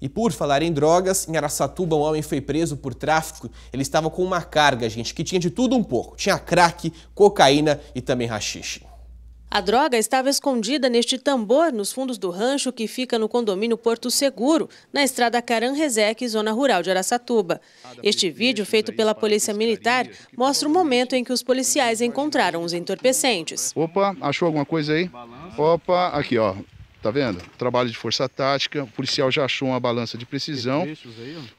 E por falar em drogas, em Araçatuba um homem foi preso por tráfico. Ele estava com uma carga, gente, que tinha de tudo um pouco. Tinha crack, cocaína e também rachixe. A droga estava escondida neste tambor nos fundos do rancho que fica no condomínio Porto Seguro, na estrada Caranrezeque, zona rural de Araçatuba. Este vídeo, feito pela Polícia Militar, mostra o momento em que os policiais encontraram os entorpecentes. Opa, achou alguma coisa aí? Opa, aqui ó, Tá vendo? Trabalho de força tática. O policial já achou uma balança de precisão. Aí,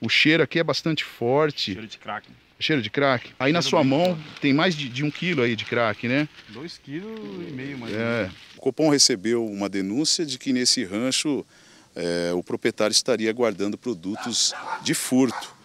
o cheiro aqui é bastante forte. Cheiro de crack. Cheiro de crack. Aí cheiro na sua mão tem mais de, de, um quilo aí de crack, né? Dois quilos e meio, mais é. O Copom recebeu uma denúncia de que nesse rancho é, o proprietário estaria guardando produtos de furto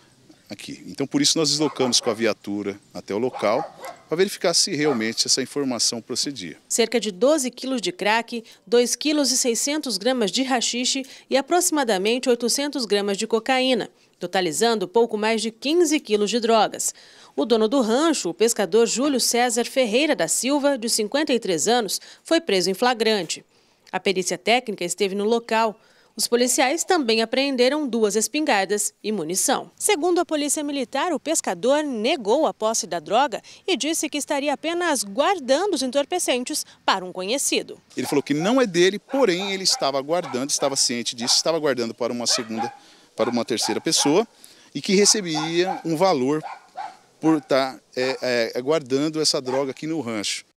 aqui. Então por isso nós deslocamos com a viatura até o local para verificar se realmente essa informação procedia. Cerca de 12 quilos de crack, 2 quilos e 600 gramas de rachixe e aproximadamente 800 gramas de cocaína, totalizando pouco mais de 15 quilos de drogas. O dono do rancho, o pescador Júlio César Ferreira da Silva, de 53 anos, foi preso em flagrante. A perícia técnica esteve no local. Os policiais também apreenderam duas espingardas e munição. Segundo a Polícia Militar, o pescador negou a posse da droga e disse que estaria apenas guardando os entorpecentes para um conhecido. Ele falou que não é dele, porém ele estava guardando, estava ciente disso, estava guardando para uma segunda, para uma terceira pessoa e que recebia um valor por estar tá, é, é, guardando essa droga aqui no rancho.